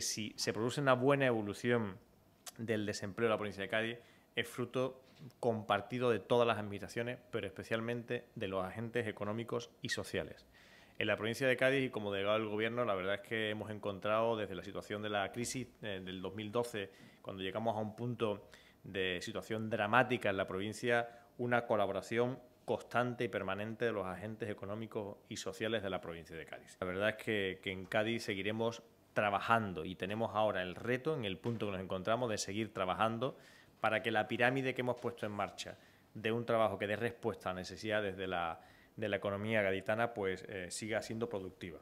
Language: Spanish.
si se produce una buena evolución del desempleo en la provincia de Cádiz, es fruto compartido de todas las administraciones, pero especialmente de los agentes económicos y sociales. En la provincia de Cádiz y como delegado del Gobierno, la verdad es que hemos encontrado desde la situación de la crisis eh, del 2012, cuando llegamos a un punto de situación dramática en la provincia, una colaboración constante y permanente de los agentes económicos y sociales de la provincia de Cádiz. La verdad es que en Cádiz seguiremos trabajando y tenemos ahora el reto en el punto que nos encontramos de seguir trabajando para que la pirámide que hemos puesto en marcha de un trabajo que dé respuesta a necesidades de la, de la economía gaditana pues eh, siga siendo productiva.